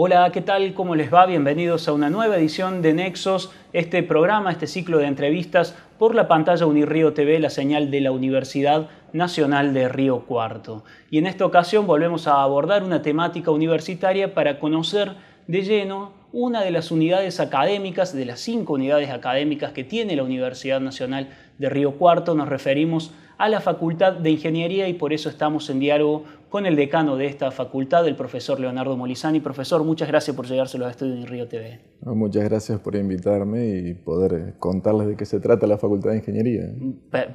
Hola, ¿qué tal? ¿Cómo les va? Bienvenidos a una nueva edición de Nexos, este programa, este ciclo de entrevistas por la pantalla Unirío TV, la señal de la Universidad Nacional de Río Cuarto. Y en esta ocasión volvemos a abordar una temática universitaria para conocer de lleno una de las unidades académicas, de las cinco unidades académicas que tiene la Universidad Nacional de Río Cuarto. Nos referimos a a la Facultad de Ingeniería y por eso estamos en diálogo con el decano de esta facultad, el profesor Leonardo Molizani. Profesor, muchas gracias por llegárselo a Estudio en Río TV. Muchas gracias por invitarme y poder contarles de qué se trata la Facultad de Ingeniería.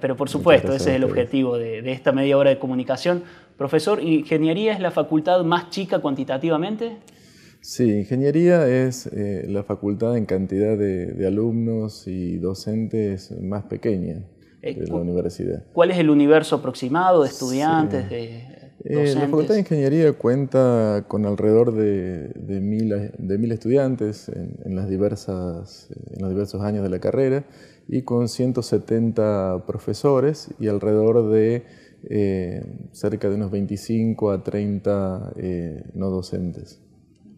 Pero, por supuesto, ese es el objetivo de, esta media hora de comunicación. Profesor, ¿ingeniería es la facultad más chica cuantitativamente? Sí, ingeniería es eh, la facultad en cantidad de, de, alumnos y docentes más pequeña. Eh, universidad. ¿Cuál es el universo aproximado de estudiantes? De eh, docentes? la Facultad de Ingeniería cuenta con alrededor de, mil, estudiantes en, eh, en, los diversos años de la carrera y con 170 profesores y alrededor de cerca de unos 25 a 30 no docentes.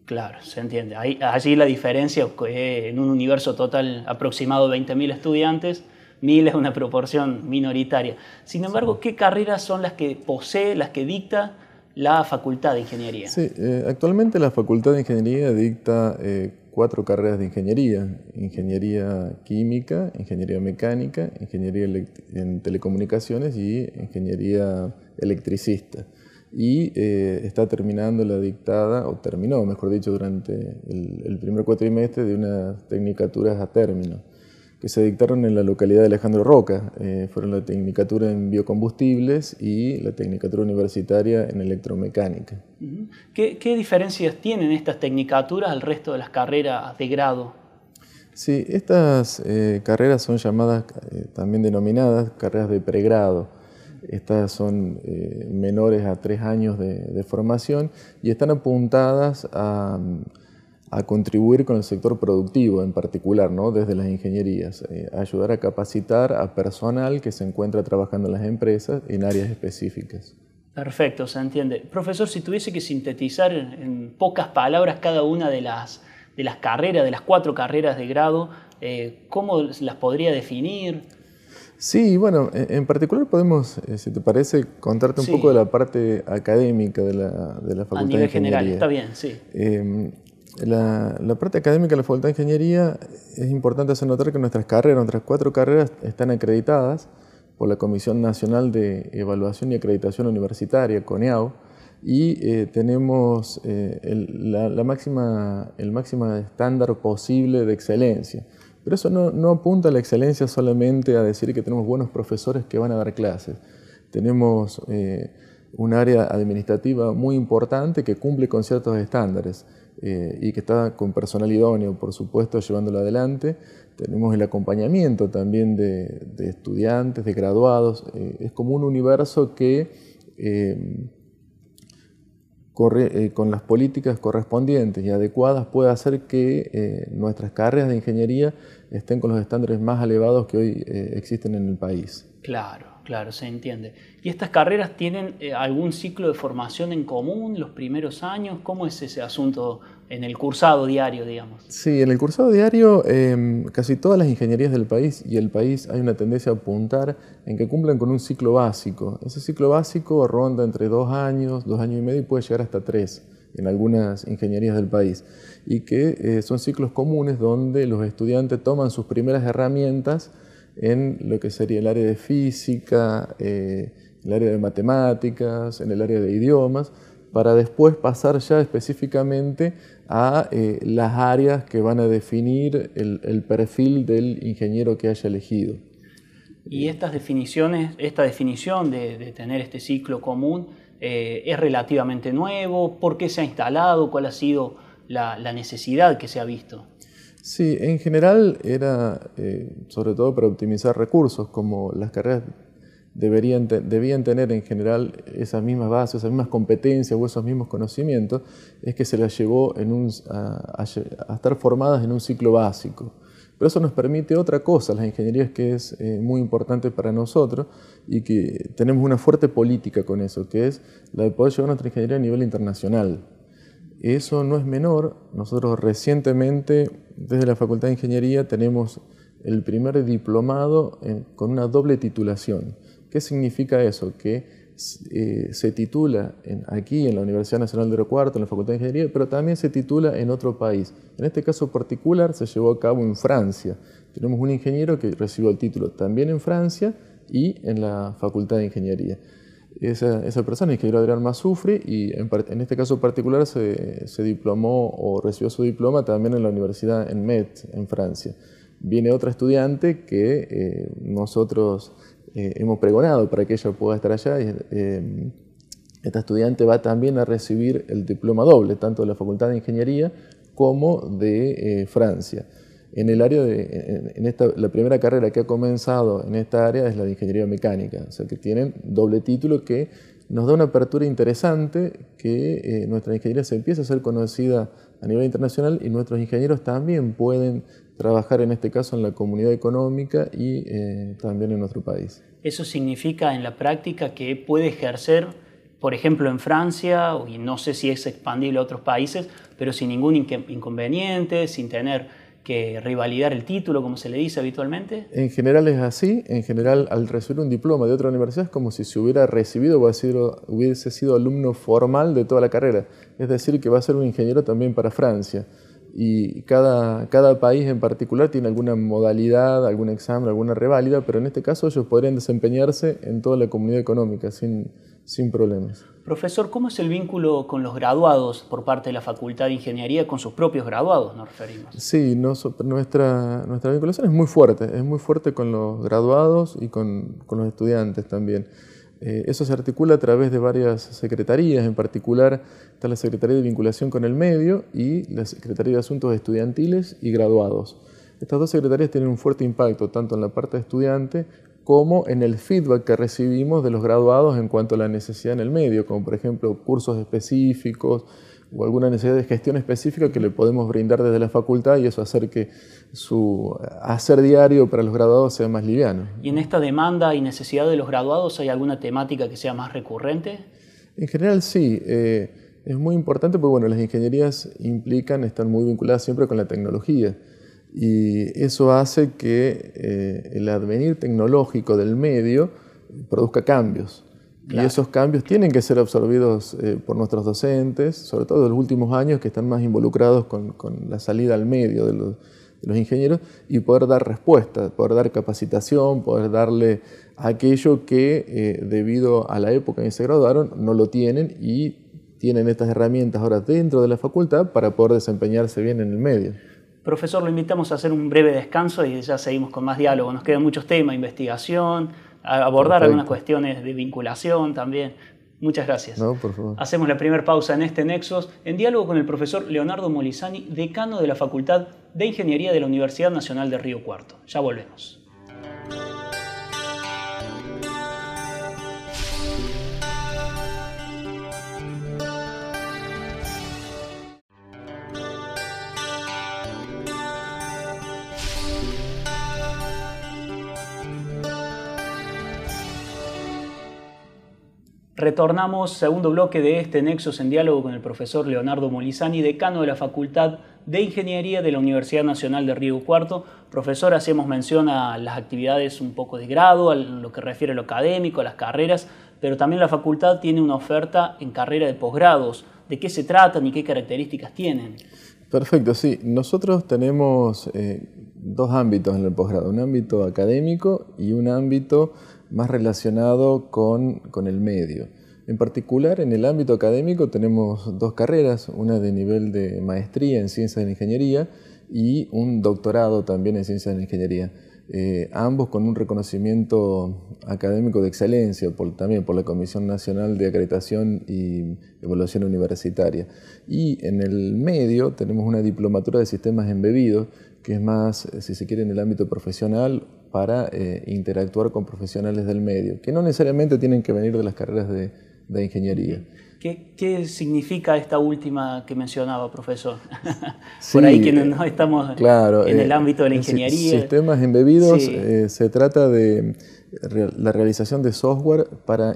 Claro, se entiende. Ahí, allí la diferencia en un universo total aproximado de 20.000 estudiantes Mil es una proporción minoritaria. Sin embargo, ¿qué carreras son las que posee, las que dicta la Facultad de Ingeniería? Sí, eh, actualmente la Facultad de Ingeniería dicta eh, cuatro carreras de ingeniería. Ingeniería química, ingeniería mecánica, ingeniería en telecomunicaciones y ingeniería electricista. Y eh, está terminando la dictada, o terminó, mejor dicho, durante el, el primer cuatrimestre de unas tecnicaturas a término que se dictaron en la localidad de Alejandro Roca. Eh, fueron la Tecnicatura en Biocombustibles y la Tecnicatura Universitaria en Electromecánica. ¿Qué, diferencias tienen estas tecnicaturas al resto de las carreras de grado? Sí, estas eh, carreras son llamadas, eh, también denominadas carreras de pregrado. Estas son menores a tres años de, formación y están apuntadas a a contribuir con el sector productivo en particular, ¿no? desde las ingenierías, eh, ayudar a capacitar a personal que se encuentra trabajando en las empresas en áreas específicas. Perfecto, se entiende. Profesor, si tuviese que sintetizar en pocas palabras cada una de las, de las carreras, de las cuatro carreras de grado, eh, ¿cómo las podría definir? Sí, bueno, e, en particular podemos, eh, si te parece, contarte un poco de la parte académica de la, Facultad A nivel general, está bien, sí. Em, la, parte académica de la Facultad de Ingeniería es importante hacer notar que nuestras carreras, nuestras cuatro carreras están acreditadas por la Comisión Nacional de Evaluación y Acreditación Universitaria, CONEAU, y eh, tenemos eh, el, máximo estándar posible de excelencia. Pero eso no, apunta a la excelencia solamente a decir que tenemos buenos profesores que van a dar clases. Tenemos eh, un área administrativa muy importante que cumple con ciertos estándares. Eh, y que está con personal idóneo, por supuesto, llevándolo adelante. Tenemos el acompañamiento también de, estudiantes, de graduados. Eh, es como un universo que eh, con las políticas correspondientes y adecuadas puede hacer que nuestras carreras de ingeniería estén con los estándares más elevados que hoy existen en el país. Claro. Claro, se entiende. ¿Y estas carreras tienen eh, algún ciclo de formación en común los primeros años? ¿Cómo es ese asunto en el cursado diario, digamos? Sí, en el cursado diario em, casi todas las ingenierías del país y el país hay una tendencia a apuntar en que cumplan con un ciclo básico. Ese ciclo básico ronda entre dos años, dos años y medio y puede llegar hasta tres en algunas ingenierías del país, y que eh, son ciclos comunes donde los estudiantes toman sus primeras herramientas en lo que sería el área de física, eh, el área de matemáticas, en el área de idiomas, para después pasar ya específicamente a eh, las áreas que van a definir el, perfil del ingeniero que haya elegido. Y estas definiciones, esta definición de, tener este ciclo común eh, es relativamente nuevo, ¿por qué se ha instalado? ¿Cuál ha sido la necesidad que se ha visto? Sí, en general era eh, sobre todo para optimizar recursos, como las carreras debían tener en general esas mismas bases, esas mismas competencias o esos mismos conocimientos, es que se las llevó a, estar formadas en un ciclo básico. Pero eso nos permite otra cosa, las ingenierías que es eh, muy importante para nosotros y que tenemos una fuerte política con eso, que es la de poder llevar nuestra ingeniería a nivel internacional. Eso no es menor. Nosotros recientemente, desde la Facultad de Ingeniería, tenemos el primer diplomado con una doble titulación. ¿Qué significa eso? Que eh, se titula aquí en la Universidad Nacional de Río en la Facultad de Ingeniería, pero también se titula en otro país. En este caso particular se llevó a cabo en Francia. Tenemos un ingeniero que recibió el título también en Francia y en la Facultad de Ingeniería esa, esa persona, ingeniero más sufre y en, este caso particular se, se, diplomó o recibió su diploma también en la universidad en Metz, en Francia. Viene otra estudiante que eh, nosotros eh, hemos pregonado para que ella pueda estar allá. Y, eh, esta estudiante va también a recibir el diploma doble, tanto de la Facultad de Ingeniería como de Francia. En el área de, en, esta, la primera carrera que ha comenzado en esta área es la de ingeniería mecánica, o sea que tienen doble título que nos da una apertura interesante que eh, nuestra ingeniería se empieza a ser conocida a nivel internacional y nuestros ingenieros también pueden trabajar en este caso en la comunidad económica y eh, también en nuestro país. Eso significa en la práctica que puede ejercer, por ejemplo, en Francia, y no sé si es expandible a otros países, pero sin ningún inconveniente, sin tener que revalidar el título, como se le dice habitualmente? En general es así. En general, al recibir un diploma de otra universidad es como si se hubiera recibido o hubiese sido alumno formal de toda la carrera. Es decir, que va a ser un ingeniero también para Francia. Y cada, país en particular tiene alguna modalidad, algún examen, alguna reválida, pero en este caso ellos podrían desempeñarse en toda la comunidad económica sin problemas. Profesor, ¿cómo es el vínculo con los graduados por parte de la Facultad de Ingeniería con sus propios graduados, nos referimos? Sí, nuestra, nuestra vinculación es muy fuerte, es muy fuerte con los graduados y con, con los estudiantes también. Eh, eso se articula a través de varias secretarías, en particular está la Secretaría de Vinculación con el Medio y la Secretaría de Asuntos Estudiantiles y Graduados. Estas dos secretarías tienen un fuerte impacto tanto en la parte de estudiante como en el feedback que recibimos de los graduados en cuanto a la necesidad en el medio, como por ejemplo cursos específicos o alguna necesidad de gestión específica que le podemos brindar desde la facultad y eso hacer que su hacer diario para los graduados sea más liviano. ¿Y en esta demanda y necesidad de los graduados hay alguna temática que sea más recurrente? En general sí. Eh, es muy importante porque bueno, las ingenierías implican están muy vinculadas siempre con la tecnología. Y eso hace que eh, el advenir tecnológico del medio produzca cambios. Y esos cambios tienen que ser absorbidos eh, por nuestros docentes, sobre todo en los últimos años que están más involucrados con, la salida al medio de los, ingenieros, y poder dar respuestas, poder dar capacitación, poder darle aquello que eh, debido a la época en que se graduaron no lo tienen y tienen estas herramientas ahora dentro de la facultad para poder desempeñarse bien en el medio. Profesor, lo invitamos a hacer un breve descanso y ya seguimos con más diálogo. Nos quedan muchos temas, investigación, abordar algunas cuestiones de vinculación también. Muchas gracias. No, por favor. Hacemos la primera pausa en este Nexos en diálogo con el profesor Leonardo Molizani, decano de la Facultad de Ingeniería de la Universidad Nacional de Río Cuarto. Ya volvemos. Retornamos, segundo bloque de este Nexos en diálogo con el profesor Leonardo Molizani, decano de la Facultad de Ingeniería de la Universidad Nacional de Río Cuarto. Profesor, hacemos mención a las actividades un poco de grado, a lo que refiere a lo académico, a las carreras, pero también la facultad tiene una oferta en carrera de posgrados. ¿De qué se tratan y qué características tienen? Perfecto, sí. Nosotros tenemos eh, dos ámbitos en el posgrado, un ámbito académico y un ámbito más relacionado con, con el medio. En particular, en el ámbito académico tenemos dos carreras, una de nivel de maestría en ciencias de la ingeniería y un doctorado también en ciencias de la ingeniería. Eh, ambos con un reconocimiento académico de excelencia por, también por la Comisión Nacional de Acreditación y Evaluación Universitaria. Y en el medio tenemos una diplomatura de sistemas embebidos, que es más, eh, si se quiere, en el ámbito profesional para eh, interactuar con profesionales del medio, que no necesariamente tienen que venir de las carreras de, ingeniería. ¿Qué, significa esta última que mencionaba, profesor? Por ahí quienes no eh, estamos claro, en el eh, ámbito de la ingeniería. Sistemas embebidos, se trata de la realización de software para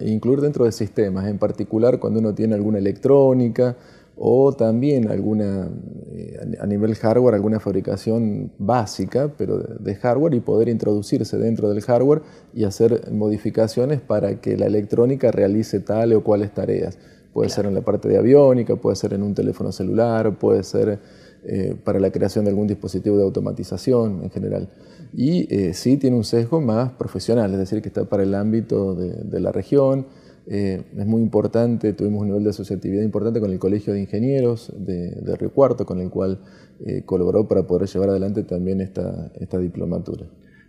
incluir dentro de sistemas, en particular cuando uno tiene alguna electrónica, o también eh, a nivel hardware, alguna fabricación básica, pero de hardware y poder introducirse dentro del hardware y hacer modificaciones para que la electrónica realice tal o cuales tareas. Puede ser en la parte de aviónica, puede ser en un teléfono celular, puede ser eh, para la creación de algún dispositivo de automatización en general. Y eh, sí tiene un sesgo más profesional, es decir, que está para el ámbito de la región, eh, es muy importante, tuvimos un nivel de asociatividad importante con el Colegio de Ingenieros de, de Río Cuarto, con el cual eh, colaboró para poder llevar adelante también esta, esta diplomatura.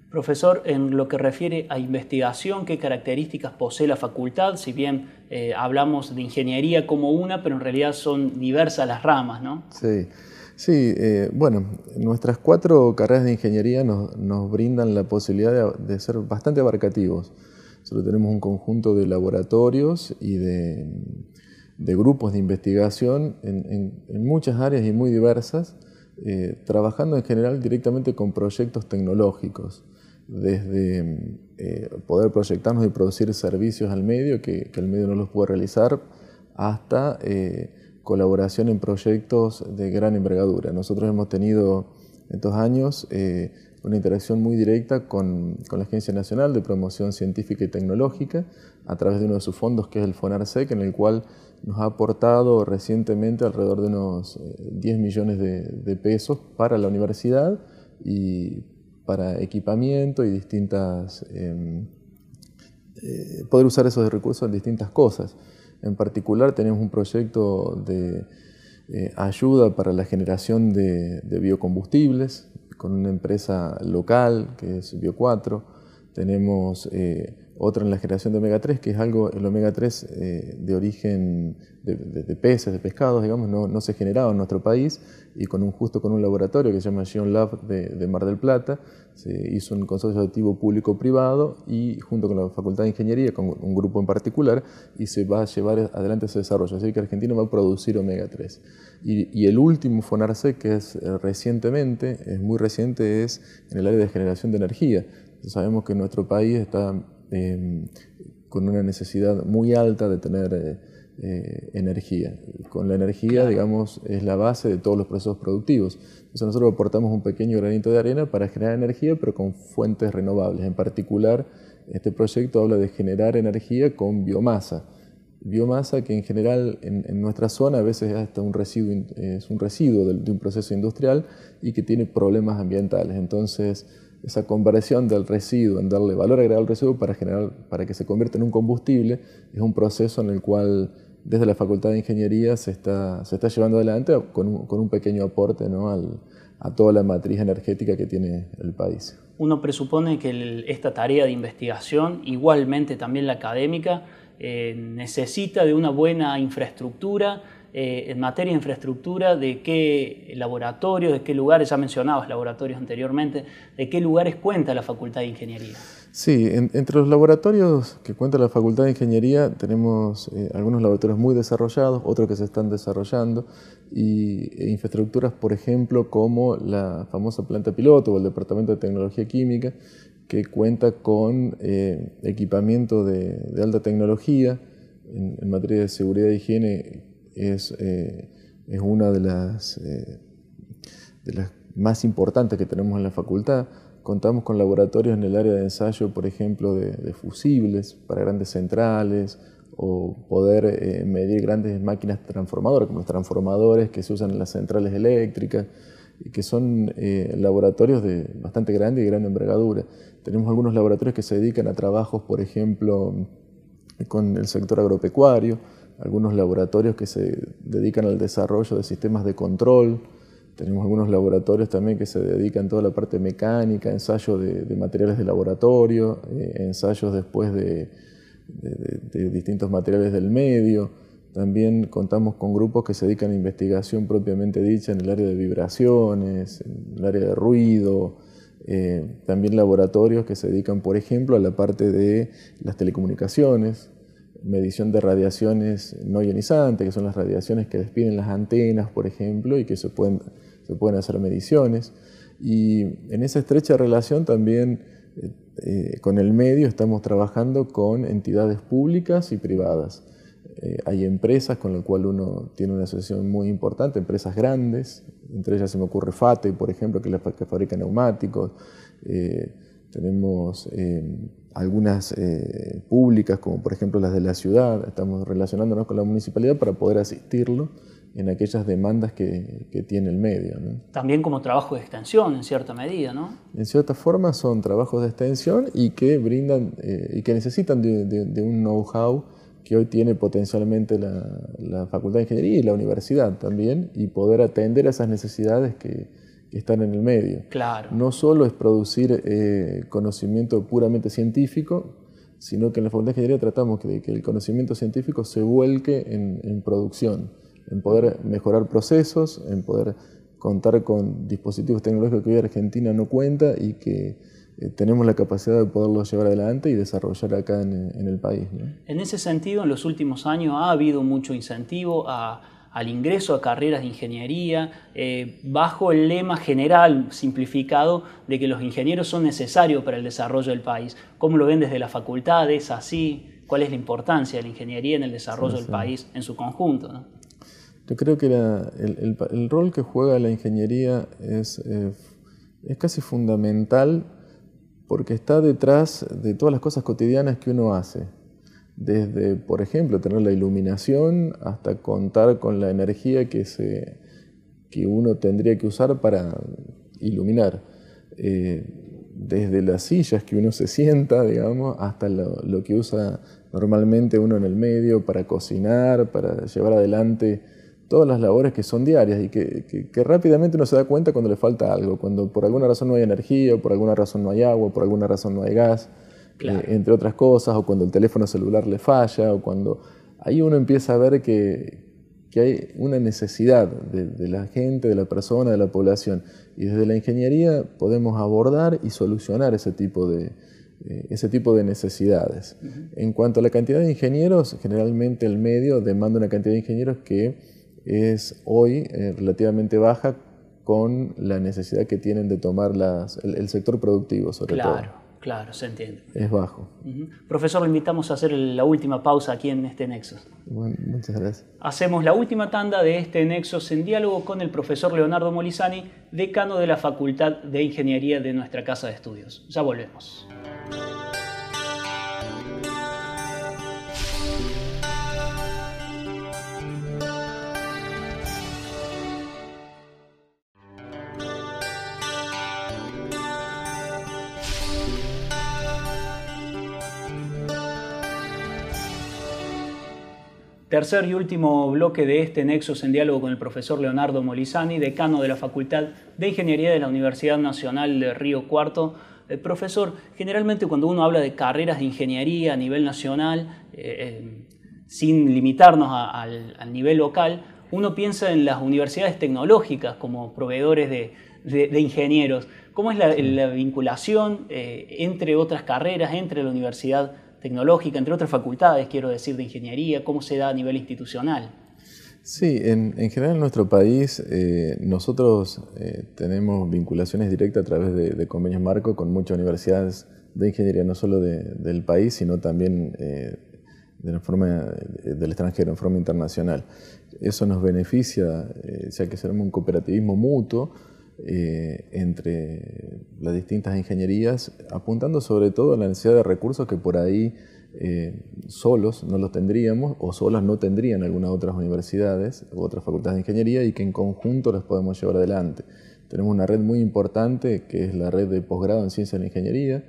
Profesor, en lo que refiere a investigación, ¿qué características posee la facultad? Si bien eh, hablamos de ingeniería como una, pero en realidad son diversas las ramas, ¿no? Sí, sí bueno, nuestras cuatro carreras de ingeniería nos, nos brindan la posibilidad de, ser bastante abarcativos. Nosotros tenemos un conjunto de laboratorios y de, grupos de investigación en, muchas áreas y muy diversas, eh, trabajando en general directamente con proyectos tecnológicos, desde eh, poder proyectarnos y producir servicios al medio que, el medio no los puede realizar, hasta eh, colaboración en proyectos de gran envergadura. Nosotros hemos tenido estos años una interacción muy directa con, la Agencia Nacional de Promoción Científica y Tecnológica a través de uno de sus fondos que es el FONARSEC, en el cual nos ha aportado recientemente alrededor de unos 10 eh, millones de, pesos para la universidad y para equipamiento y distintas... Em, eh, poder usar esos recursos en distintas cosas. En particular tenemos un proyecto de eh, ayuda para la generación de biocombustibles, con una empresa local que es Bio4, tenemos eh, otra en la generación de omega 3, que es algo, el omega 3 eh, de origen de, peces, de pescados, digamos, no, no, se generaba en nuestro país y con un, justo con un laboratorio que se llama Gion Lab de, Mar del Plata, se hizo un consorcio activo público-privado y junto con la Facultad de Ingeniería, con un grupo en particular, y se va a llevar adelante ese desarrollo. Así que Argentina va a producir omega 3. Y, el último fonarse que es eh, recientemente, es muy reciente, es en el área de generación de energía. Sabemos que nuestro país está Em, con una necesidad muy alta de tener eh, eh, energía. Con la energía, digamos, es la base de todos los procesos productivos. Entonces nosotros aportamos un pequeño granito de arena para generar energía, pero con fuentes renovables. En particular, este proyecto habla de generar energía con biomasa. Biomasa que en general en, nuestra zona a veces hasta un residuo, es un residuo de, de un proceso industrial y que tiene problemas ambientales. Entonces, esa conversión del residuo, en darle valor agregado al residuo para, generar, para que se convierta en un combustible, es un proceso en el cual desde la Facultad de Ingeniería se está, llevando adelante con un, pequeño aporte a toda la matriz energética que tiene el país. Uno presupone que esta tarea de investigación, igualmente también la académica, eh, necesita de una buena infraestructura, eh, en materia de infraestructura, de qué laboratorio, de qué lugares, ya mencionabas laboratorios anteriormente, de qué lugares cuenta la Facultad de Ingeniería. Sí, entre los laboratorios que cuenta la Facultad de Ingeniería tenemos eh, algunos laboratorios muy desarrollados, otros que se están desarrollando, y e infraestructuras, por ejemplo, como la famosa planta piloto o el Departamento de Tecnología Química, que cuenta con eh, equipamiento de, alta tecnología en, en materia de seguridad e higiene es, eh, es una de las, eh, de las más importantes que tenemos en la facultad. Contamos con laboratorios en el área de ensayo, por ejemplo, de, fusibles para grandes centrales o poder eh, medir grandes máquinas transformadoras, como los transformadores que se usan en las centrales eléctricas, que son laboratorios de bastante grande y gran envergadura. Tenemos algunos laboratorios que se dedican a trabajos, por ejemplo, con el sector agropecuario, algunos laboratorios que se dedican al desarrollo de sistemas de control, tenemos algunos laboratorios también que se dedican a toda la parte mecánica, ensayos de, materiales de laboratorio, eh, ensayos después de, distintos materiales del medio. También contamos con grupos que se dedican a investigación propiamente dicha en el área de vibraciones, en el área de ruido. Eh, también laboratorios que se dedican, por ejemplo, a la parte de las telecomunicaciones, medición de radiaciones no ionizantes, que son las radiaciones que despiden las antenas, por ejemplo, y que se pueden, se pueden hacer mediciones. Y en esa estrecha relación también eh, eh, con el medio estamos trabajando con entidades públicas y privadas. Eh, hay empresas con las cuales uno tiene una asociación muy importante, empresas grandes, entre ellas se me ocurre FATE, por ejemplo, que que fabrica neumáticos. tenemos algunas eh, públicas, como por ejemplo las de la ciudad, estamos relacionándonos con la municipalidad para poder asistirlo en aquellas demandas que, tiene el medio. También como trabajo de extensión, en cierta medida, ¿no? En cierta forma son trabajos de extensión y que brindan eh, y que necesitan de, un know-how que hoy tiene potencialmente la, la, Facultad de Ingeniería y la universidad también, y poder atender a esas necesidades que, están en el medio. Claro. No solo es producir eh, conocimiento puramente científico, sino que en la Facultad de Ingeniería tratamos de que el conocimiento científico se vuelque en, producción, en poder mejorar procesos, en poder contar con dispositivos tecnológicos que hoy Argentina no cuenta y que eh, tenemos la capacidad de poderlos llevar adelante y desarrollar acá en, el país. En ese sentido, en los últimos años ha habido mucho incentivo a al ingreso a carreras de ingeniería, eh, bajo el lema general simplificado de que los ingenieros son necesarios para el desarrollo del país. ¿Cómo lo ven desde las facultades? ¿Así? ¿Cuál es la importancia de la ingeniería en el desarrollo del país en su conjunto? Yo creo que el, rol que juega la ingeniería eh, es casi fundamental porque está detrás de todas las cosas cotidianas que uno hace desde, por ejemplo, tener la iluminación hasta contar con la energía que, se, uno tendría que usar para iluminar. Eh, desde las sillas que uno se sienta, digamos, hasta lo, que usa normalmente uno en el medio para cocinar, para llevar adelante todas las labores que son diarias y que, que rápidamente uno se da cuenta cuando le falta algo, cuando por alguna razón no hay energía, por alguna razón no hay agua, por alguna razón no hay gas. Eh, entre otras cosas, o cuando el teléfono celular le falla, o cuando ahí uno empieza a ver que, hay una necesidad de, la gente, de la persona, de la población. Y desde la ingeniería podemos abordar y solucionar ese tipo de, eh, ese tipo de necesidades. En cuanto a la cantidad de ingenieros, generalmente el medio demanda una cantidad de ingenieros que es hoy eh, relativamente baja con la necesidad que tienen de tomar el, sector productivo, sobre todo. Claro, se entiende. Es bajo. Profesor, le invitamos a hacer la última pausa aquí en este nexo. Bueno, muchas gracias. Hacemos la última tanda de este Nexos en diálogo con el profesor Leonardo Molizani, decano de la Facultad de Ingeniería de nuestra Casa de Estudios. Ya volvemos. tercer y último bloque de este Nexus en diálogo con el profesor Leonardo Molizani, decano de la Facultad de Ingeniería de la Universidad Nacional de Río Cuarto. Eh, profesor, generalmente cuando uno habla de carreras de ingeniería a nivel nacional, eh, eh, sin limitarnos al, nivel local, uno piensa en las universidades tecnológicas como proveedores de, ingenieros. ¿Cómo es la, vinculación entre otras carreras, entre la Universidad tecnológica, entre otras facultades, quiero decir, de ingeniería, cómo se da a nivel institucional. Sí, en, general en nuestro país eh, nosotros eh, tenemos vinculaciones directas a través de, convenios marco con muchas universidades de ingeniería, no solo del país, sino también eh, de la forma, del extranjero, en forma internacional. Eso nos beneficia, ya que seremos un cooperativismo mutuo, eh, entre las distintas ingenierías, apuntando sobre todo a la necesidad de recursos que por ahí eh, solos no los tendríamos o solas no tendrían algunas otras universidades u otras facultades de ingeniería y que en conjunto los podemos llevar adelante. Tenemos una red muy importante que es la red de posgrado en ciencia de la ingeniería,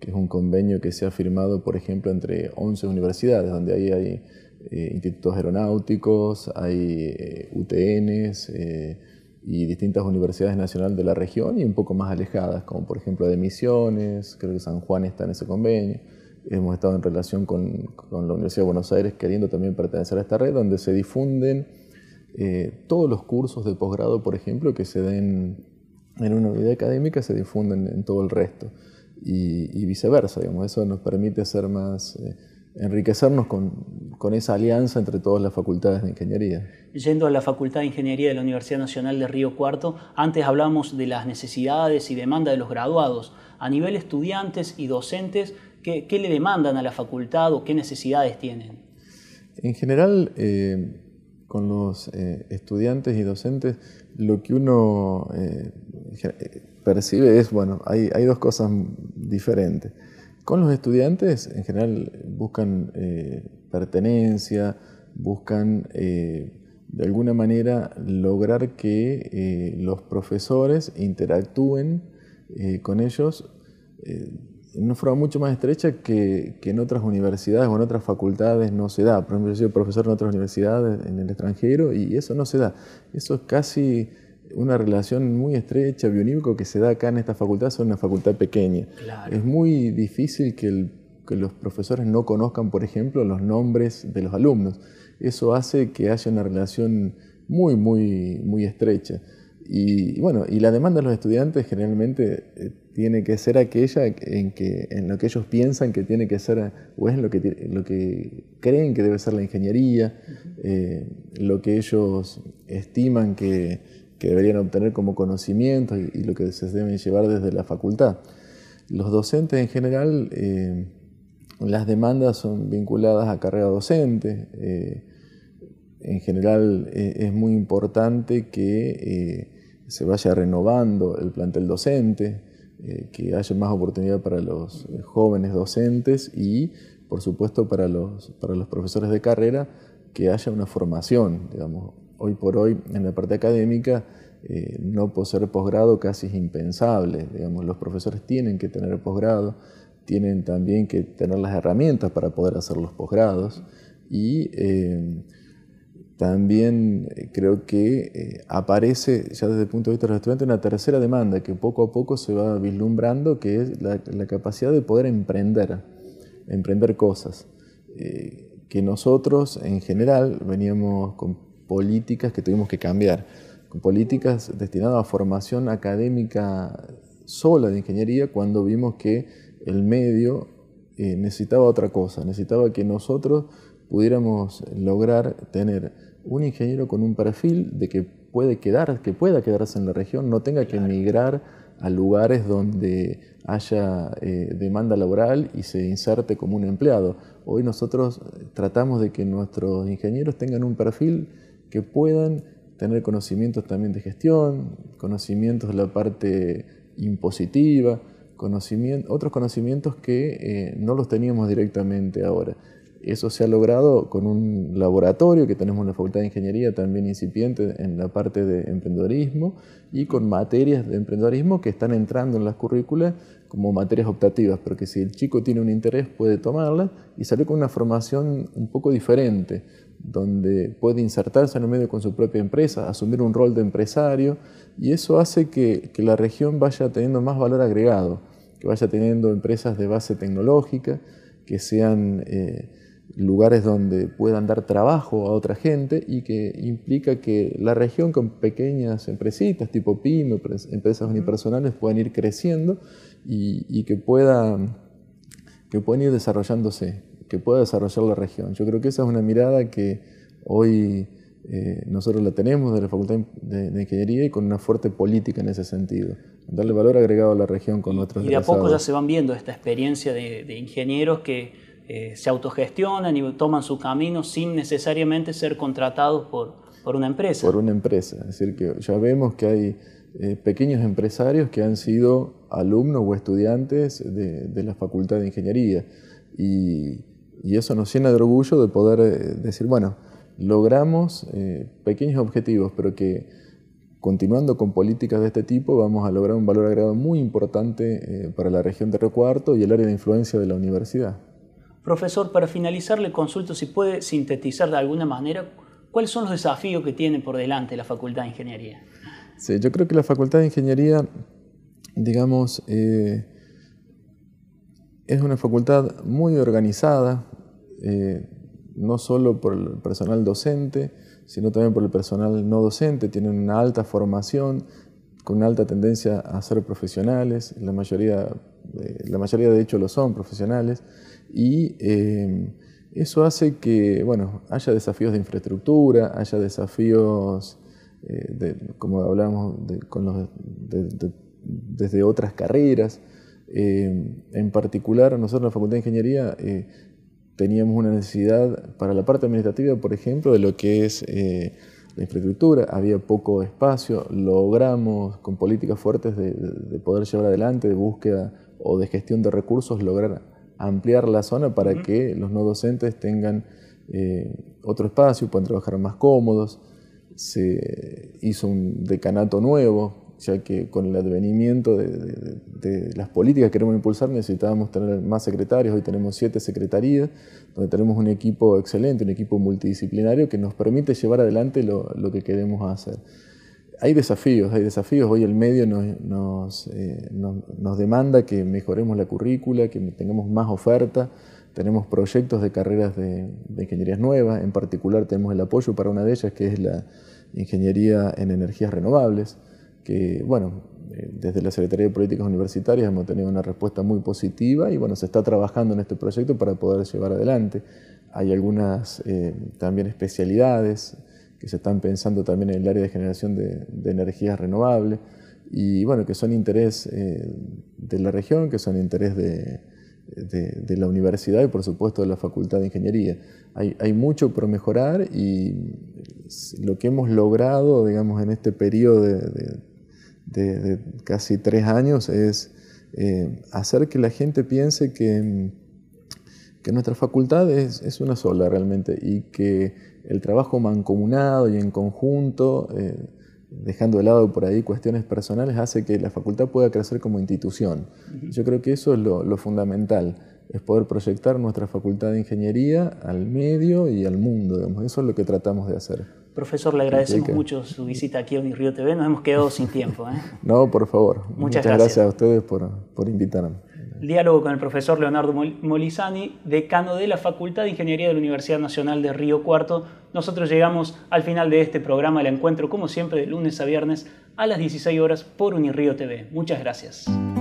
que es un convenio que se ha firmado, por ejemplo, entre 11 universidades, donde ahí hay eh, institutos aeronáuticos, hay UTNs, y distintas universidades nacionales de la región y un poco más alejadas, como por ejemplo de Misiones, creo que San Juan está en ese convenio. Hemos estado en relación con, la Universidad de Buenos Aires queriendo también pertenecer a esta red donde se difunden eh, todos los cursos de posgrado, por ejemplo, que se den en una unidad académica, se difunden en todo el resto y, viceversa, digamos, eso nos permite ser más... Eh, enriquecernos con, esa alianza entre todas las facultades de ingeniería. Yendo a la Facultad de Ingeniería de la Universidad Nacional de Río Cuarto, antes hablamos de las necesidades y demanda de los graduados. A nivel estudiantes y docentes, ¿qué, le demandan a la facultad o qué necesidades tienen? En general, eh, con los eh, estudiantes y docentes, lo que uno eh, percibe es, bueno, hay dos cosas diferentes. Con los estudiantes, en general, buscan eh, pertenencia, buscan eh, de alguna manera lograr que eh, los profesores interactúen con ellos en una forma mucho más estrecha que, que, en otras universidades o en otras facultades no se da. Por ejemplo, yo soy profesor en otras universidades en el extranjero y eso no se da. Eso es casi una relación muy estrecha, bionívoco, que se da acá en esta facultad, son una facultad pequeña. Es muy difícil que, los profesores no conozcan, por ejemplo, los nombres de los alumnos. Eso hace que haya una relación muy, muy, muy estrecha. Y, bueno, y la demanda de los estudiantes generalmente eh, tiene que ser aquella en, que, lo que ellos piensan que tiene que ser, o es lo que, creen que debe ser la ingeniería, eh, lo que ellos estiman que, que deberían obtener como conocimiento y, lo que se deben llevar desde la facultad. Los docentes en general, eh, las demandas son vinculadas a carrera docente. Eh, en general e, es muy importante que eh, se vaya renovando el plantel docente, que haya más oportunidad para los jóvenes docentes y, por supuesto, para los, para los profesores de carrera, que haya una formación, digamos, hoy por hoy en la parte académica eh, no poseer posgrado casi es impensable. Digamos, los profesores tienen que tener posgrado, tienen también que tener las herramientas para poder hacer los posgrados y eh, también eh, creo que aparece ya desde el punto de vista de los estudiantes una tercera demanda que poco a poco se va vislumbrando, que es la, la capacidad de poder emprender, emprender cosas. que nosotros en general veníamos con políticas que tuvimos que cambiar, con políticas destinadas a formación académica sola de ingeniería cuando vimos que el medio eh, necesitaba otra cosa, necesitaba que nosotros pudiéramos lograr tener un ingeniero con un perfil de que puede quedar, que pueda quedarse en la región, no tenga que emigrar a lugares donde haya eh, demanda laboral y se inserte como un empleado. Hoy nosotros eh, tratamos de que nuestros ingenieros tengan un perfil que puedan tener conocimientos también de gestión, conocimientos de la parte impositiva, otros conocimientos que eh, no los teníamos directamente ahora. Eso se ha logrado con un laboratorio que tenemos en la Facultad de Ingeniería, también incipiente en la parte de emprendedorismo, y con materias de emprendedorismo que están entrando en las currículas como materias optativas, porque si el chico tiene un interés puede tomarla y salir con una formación un poco diferente, donde puede insertarse en el medio con su propia empresa, asumir un rol de empresario, y eso hace que, la región vaya teniendo más valor agregado, que vaya teniendo empresas de base tecnológica, que sean... Eh, lugares donde puedan dar trabajo a otra gente y que implica que la región con pequeñas empresitas tipo PYME, empresas unipersonales puedan ir creciendo y, que, puedan, que ir desarrollándose, que pueda desarrollar la región. Yo creo que esa es una mirada que hoy eh, nosotros la tenemos de la Facultad de, Ingeniería y con una fuerte política en ese sentido. Darle valor agregado a la región con nuestros... Y a poco ya se van viendo esta experiencia de ingenieros que eh, se autogestionan y toman su camino sin necesariamente ser contratados por, por una empresa. Por una empresa, es decir, que ya vemos que hay eh, pequeños empresarios que han sido alumnos o estudiantes de, la Facultad de Ingeniería y, eso nos llena de orgullo de poder eh, decir, bueno, logramos pequeños objetivos, pero que continuando con políticas de este tipo, vamos a lograr un valor agregado muy importante para la región de Recuarto y el área de influencia de la universidad. Profesor, para finalizar le consulto si puede sintetizar de alguna manera cuáles son los desafíos que tiene por delante la Facultad de Ingeniería. Sí, yo creo que la Facultad de Ingeniería, digamos, eh, es una facultad muy organizada, eh, no solo por el personal docente, sino también por el personal no docente. Tienen una alta formación, con una alta tendencia a ser profesionales, la mayoría, eh, la mayoría de hecho lo son profesionales y em, eso hace que haya desafíos de infraestructura, haya desafíos, eh, como hablábamos, desde otras carreras. Em, en particular, nosotros en la Facultad de Ingeniería eh, teníamos una necesidad para la parte administrativa, por ejemplo, de lo que es eh, la infraestructura, había poco espacio, logramos con políticas fuertes de, poder llevar adelante, de búsqueda o de gestión de recursos, lograr ampliar la zona para que los no docentes tengan eh, otro espacio, puedan trabajar más cómodos. Se hizo un decanato nuevo, ya que con el advenimiento de, las políticas que queremos impulsar necesitábamos tener más secretarios. Hoy tenemos siete secretarías, donde tenemos un equipo excelente, un equipo multidisciplinario que nos permite llevar adelante lo que queremos hacer hay desafíos, hay desafíos. Hoy el medio eh, nos, nos, demanda que mejoremos la currícula, que tengamos más oferta. Tenemos proyectos de carreras de, de, ingenierías nuevas, en particular tenemos el apoyo para una de ellas que es la ingeniería en energías renovables, que bueno, eh, desde la Secretaría de Políticas Universitarias hemos tenido una respuesta muy positiva y bueno, se está trabajando en este proyecto para poder llevar adelante. Hay algunas eh, también especialidades que se están pensando también en el área de generación de, energías renovables, y bueno, que son interés eh, de la región, que son interés de, la universidad y por supuesto de la Facultad de Ingeniería. Hay, mucho por mejorar y lo que hemos logrado, digamos, en este periodo de, casi tres años es eh, hacer que la gente piense que, que nuestra facultad es, es, una sola realmente y que el trabajo mancomunado y en conjunto, eh, dejando de lado por ahí cuestiones personales, hace que la facultad pueda crecer como institución. Yo creo que eso es lo, fundamental, es poder proyectar nuestra facultad de ingeniería al medio y al mundo. Eso es lo que tratamos de hacer. Profesor, le agradecemos mucho su visita aquí a río TV. Nos hemos quedado sin tiempo. ¿eh? no, por favor. Muchas, Muchas gracias. gracias. a ustedes por, por invitarme. Diálogo con el profesor Leonardo Molizani, decano de la Facultad de Ingeniería de la Universidad Nacional de Río Cuarto. Nosotros llegamos al final de este programa, el encuentro como siempre de lunes a viernes a las 16 horas por Unirío TV. Muchas gracias.